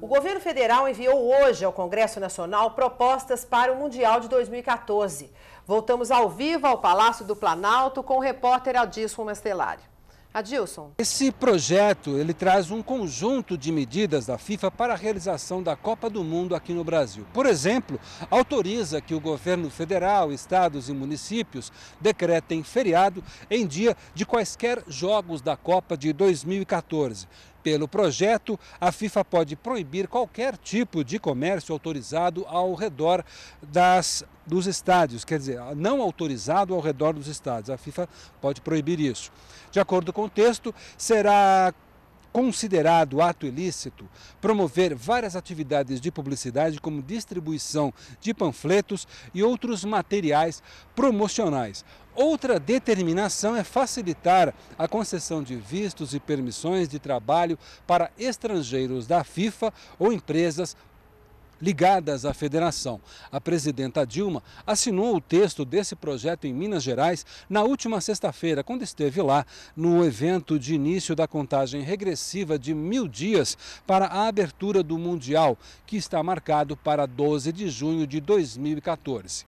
O governo federal enviou hoje ao Congresso Nacional propostas para o Mundial de 2014. Voltamos ao vivo ao Palácio do Planalto com o repórter Adilson Mastelari. Adilson. Esse projeto ele traz um conjunto de medidas da FIFA para a realização da Copa do Mundo aqui no Brasil. Por exemplo, autoriza que o governo federal, estados e municípios decretem feriado em dia de quaisquer jogos da Copa de 2014. Pelo projeto, a FIFA pode proibir qualquer tipo de comércio autorizado ao redor das, dos estádios, quer dizer, não autorizado ao redor dos estádios. A FIFA pode proibir isso. De acordo com o texto, será considerado ato ilícito promover várias atividades de publicidade, como distribuição de panfletos e outros materiais promocionais. Outra determinação é facilitar a concessão de vistos e permissões de trabalho para estrangeiros da FIFA ou empresas ligadas à federação. A presidenta Dilma assinou o texto desse projeto em Minas Gerais na última sexta-feira, quando esteve lá no evento de início da contagem regressiva de mil dias para a abertura do Mundial, que está marcado para 12 de junho de 2014.